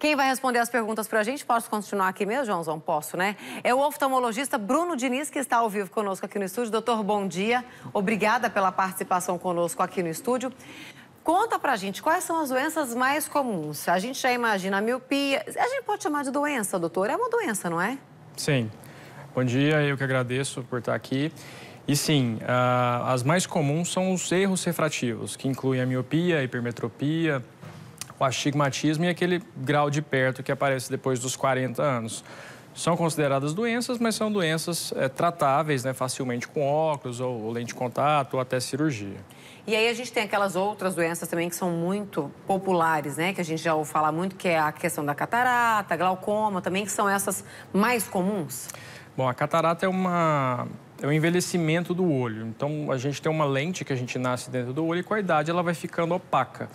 Quem vai responder as perguntas para a gente, posso continuar aqui mesmo, Joãozão? Posso, né? É o oftalmologista Bruno Diniz, que está ao vivo conosco aqui no estúdio. Doutor, bom dia. Obrigada pela participação conosco aqui no estúdio. Conta pra gente quais são as doenças mais comuns. A gente já imagina a miopia. A gente pode chamar de doença, doutor? É uma doença, não é? Sim. Bom dia, eu que agradeço por estar aqui. E sim, uh, as mais comuns são os erros refrativos, que incluem a miopia, a hipermetropia, o astigmatismo e aquele grau de perto que aparece depois dos 40 anos. São consideradas doenças, mas são doenças é, tratáveis né, facilmente com óculos ou, ou lente de contato ou até cirurgia. E aí a gente tem aquelas outras doenças também que são muito populares, né? Que a gente já ouve falar muito, que é a questão da catarata, glaucoma também, que são essas mais comuns? Bom, a catarata é uma... É o envelhecimento do olho. Então, a gente tem uma lente que a gente nasce dentro do olho e com a idade ela vai ficando opaca.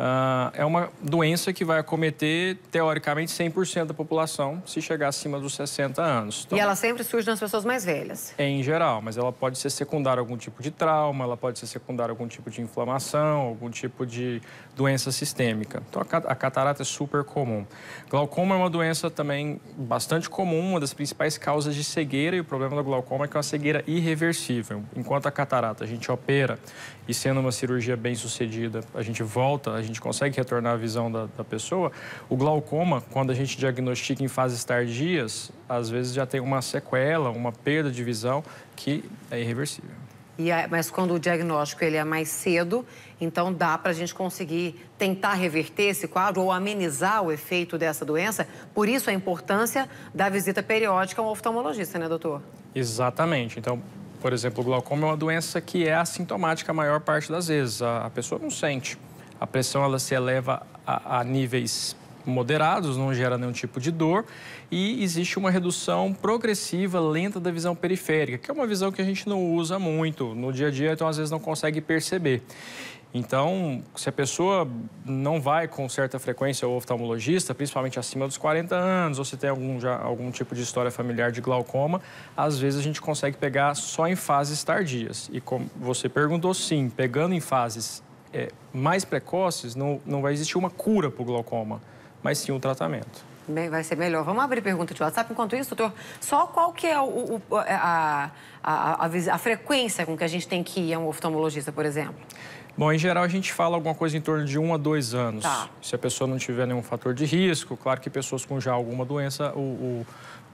Ah, é uma doença que vai acometer, teoricamente, 100% da população se chegar acima dos 60 anos. Então, e ela sempre surge nas pessoas mais velhas? Em geral, mas ela pode ser secundária a algum tipo de trauma, ela pode ser secundária a algum tipo de inflamação, algum tipo de doença sistêmica. Então, a catarata é super comum. Glaucoma é uma doença também bastante comum, uma das principais causas de cegueira, e o problema do glaucoma é que é uma cegueira irreversível. Enquanto a catarata a gente opera, e sendo uma cirurgia bem sucedida, a gente volta, a gente gente consegue retornar a visão da, da pessoa. O glaucoma, quando a gente diagnostica em fases tardias, às vezes já tem uma sequela, uma perda de visão que é irreversível. E é, mas quando o diagnóstico ele é mais cedo, então dá para a gente conseguir tentar reverter esse quadro ou amenizar o efeito dessa doença. Por isso a importância da visita periódica a um oftalmologista, né, doutor? Exatamente. Então, por exemplo, o glaucoma é uma doença que é assintomática a maior parte das vezes. a pessoa não sente a pressão ela se eleva a, a níveis moderados, não gera nenhum tipo de dor, e existe uma redução progressiva, lenta da visão periférica, que é uma visão que a gente não usa muito no dia a dia, então às vezes não consegue perceber. Então, se a pessoa não vai com certa frequência ao oftalmologista, principalmente acima dos 40 anos, ou se tem algum, já, algum tipo de história familiar de glaucoma, às vezes a gente consegue pegar só em fases tardias. E como você perguntou, sim, pegando em fases é, mais precoces, não, não vai existir uma cura para o glaucoma, mas sim um tratamento. Bem, vai ser melhor. Vamos abrir pergunta de WhatsApp. Enquanto isso, doutor, só qual que é o, o, é, a, a, a, a, frequência com que a gente tem que ir a um oftalmologista, por exemplo? Bom, em geral a gente fala alguma coisa em torno de um a dois anos. Tá. Se a pessoa não tiver nenhum fator de risco, claro que pessoas com já alguma doença, o, o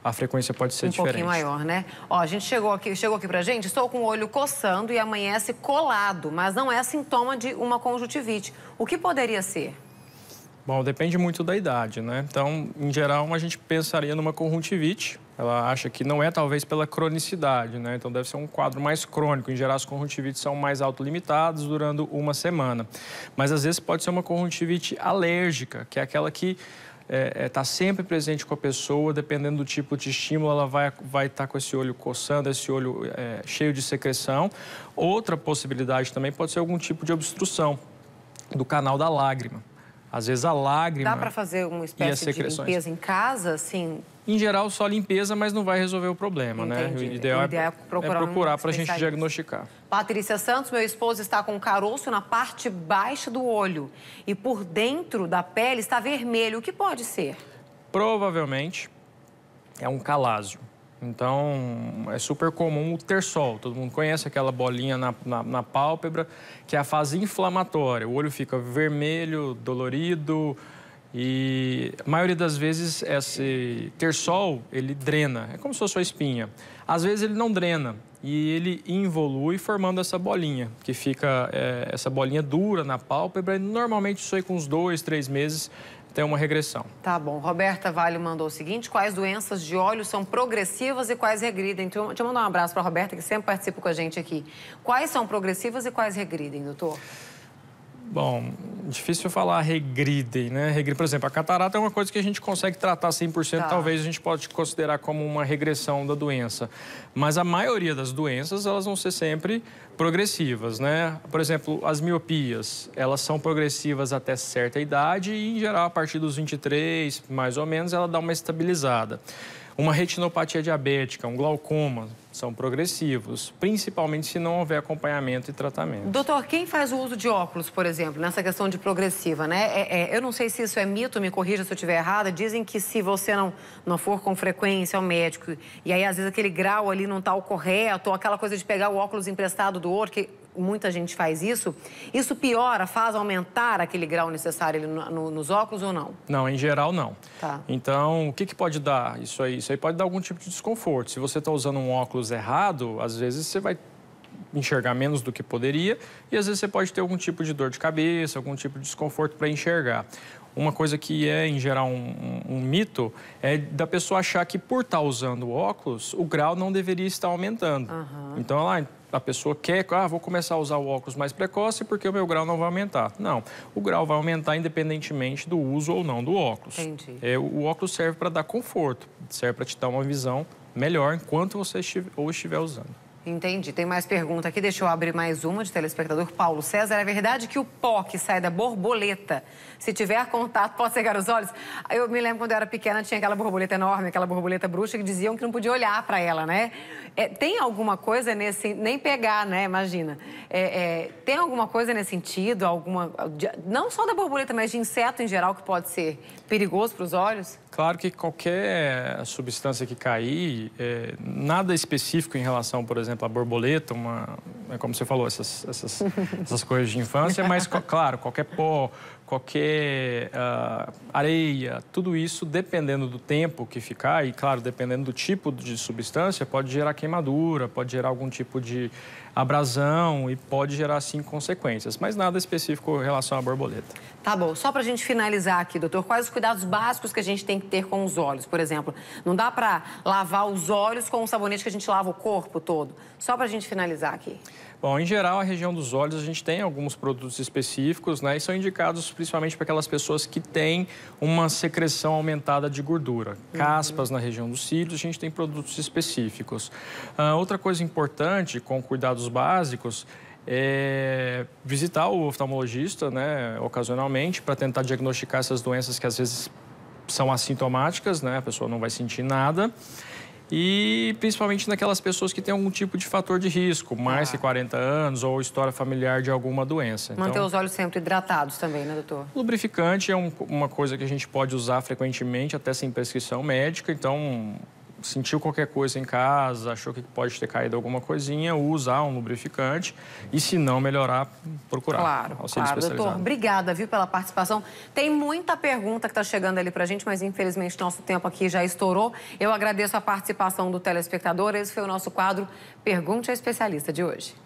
a frequência pode ser um diferente. Um pouquinho maior, né? Ó, a gente chegou aqui, chegou aqui pra gente, estou com o olho coçando e amanhece colado, mas não é sintoma de uma conjuntivite. O que poderia ser? Bom, depende muito da idade, né? Então, em geral, a gente pensaria numa conjuntivite. Ela acha que não é, talvez, pela cronicidade, né? Então, deve ser um quadro mais crônico. Em geral, as conjuntivites são mais autolimitadas, durando uma semana. Mas, às vezes, pode ser uma conjuntivite alérgica, que é aquela que está é, é tá sempre presente com a pessoa, dependendo do tipo de estímulo, ela vai estar vai tá com esse olho coçando, esse olho é, cheio de secreção. Outra possibilidade também pode ser algum tipo de obstrução do canal da lágrima. Às vezes a lágrima. Dá para fazer uma espécie de limpeza em casa, assim? Em geral, só limpeza, mas não vai resolver o problema, né? Entendi. né? O ideal, o é ideal é, procurar, é procurar um para a gente diagnosticar. Patrícia Santos, meu esposo está com um caroço na parte baixa do olho e por dentro da pele está vermelho. O que pode ser? Provavelmente é um calásio. Então, é super comum o terçol. Todo mundo conhece aquela bolinha na, na, na, pálpebra, que é a fase inflamatória. O olho fica vermelho, dolorido e a maioria das vezes esse terçol, ele drena. É como se fosse uma espinha. Às vezes ele não drena e ele involui formando essa bolinha, que fica é, essa bolinha dura na pálpebra. E normalmente isso aí com uns dois, três meses tem uma regressão. Tá bom. Roberta Vale mandou o seguinte: quais doenças de óleo são progressivas e quais regridem? Então, deixa eu mandar um abraço para a Roberta, que sempre participa com a gente aqui. Quais são progressivas e quais regridem, doutor? Bom, difícil falar regridem, né? Regridem, por exemplo, a catarata é uma coisa que a gente consegue tratar 100%, tá. talvez a gente pode considerar como uma regressão da doença. Mas a maioria das doenças, elas vão ser sempre progressivas, né? Por exemplo, as miopias, elas são progressivas até certa idade e, em geral, a partir dos 23, mais ou menos, ela dá uma estabilizada. Uma retinopatia diabética, um glaucoma, são progressivos, principalmente se não houver acompanhamento e tratamento. Doutor, quem faz o uso de óculos, por exemplo, nessa questão de progressiva, né? É, é, eu não sei se isso é mito, me corrija se eu estiver errada. Dizem que se você não, não for com frequência ao médico, e aí às vezes aquele grau ali não está o correto, ou aquela coisa de pegar o óculos emprestado do outro, que muita gente faz isso, isso piora, faz aumentar aquele grau necessário no, no, nos óculos ou não? Não, em geral não. Tá. Então, o que, que pode dar isso aí? Isso aí pode dar algum tipo de desconforto. Se você está usando um óculos errado, às vezes você vai enxergar menos do que poderia e às vezes você pode ter algum tipo de dor de cabeça, algum tipo de desconforto para enxergar. Uma coisa que é, em geral, um, um, um, mito é da pessoa achar que por estar tá usando óculos, o grau não deveria estar aumentando. Uhum. Então, ela a pessoa quer, ah, vou começar a usar o óculos mais precoce porque o meu grau não vai aumentar. Não, o grau vai aumentar independentemente do uso ou não do óculos. Entendi. É, o óculos serve para dar conforto, serve para te dar uma visão melhor enquanto você estiver, ou estiver usando. Entendi. Tem mais pergunta aqui. Deixa eu abrir mais uma de telespectador Paulo César. É verdade que o pó que sai da borboleta, se tiver contato, pode cegar os olhos? Eu me lembro quando eu era pequena, tinha aquela borboleta enorme, aquela borboleta bruxa, que diziam que não podia olhar para ela, né? É, tem alguma coisa nesse... Nem pegar, né? Imagina. É, é, tem alguma coisa nesse sentido? Alguma... Não só da borboleta, mas de inseto em geral que pode ser perigoso para os olhos? Claro que qualquer substância que cair, é, nada específico em relação, por exemplo, à borboleta, uma, né, como você falou, essas, essas, essas coisas de infância, mas, claro, qualquer pó, qualquer uh, areia, tudo isso, dependendo do tempo que ficar e, claro, dependendo do tipo de substância, pode gerar queimadura, pode gerar algum tipo de abrasão e pode gerar, sim, consequências. Mas nada específico em relação à borboleta. Tá bom. Só para a gente finalizar aqui, doutor, quais os cuidados básicos que a gente tem que ter com os olhos? Por exemplo, não dá para lavar os olhos com o sabonete que a gente lava o corpo todo? Só para a gente finalizar aqui. Bom, em geral, a região dos olhos, a gente tem alguns produtos específicos, né? E são indicados principalmente para aquelas pessoas que têm uma secreção aumentada de gordura. Uhum. Caspas uhum. na região dos cílios, a gente tem produtos específicos. Uh, outra coisa importante, com cuidados básicos, é, visitar o oftalmologista, né, ocasionalmente, para tentar diagnosticar essas doenças que às vezes são assintomáticas, né, a pessoa não vai sentir nada e principalmente naquelas pessoas que têm algum tipo de fator de risco, mais ah. que 40 anos ou história familiar de alguma doença. Manter então, os olhos sempre hidratados também, né, doutor? Lubrificante é um, uma coisa que a gente pode usar frequentemente, até sem prescrição médica, então sentiu qualquer coisa em casa, achou que pode ter caído alguma coisinha, usar um lubrificante e, se não melhorar, procurar. Claro, claro, doutor. Obrigada, viu, pela participação. Tem muita pergunta que está chegando ali para a gente, mas infelizmente nosso tempo aqui já estourou. Eu agradeço a participação do telespectador. Esse foi o nosso quadro Pergunte a Especialista de hoje.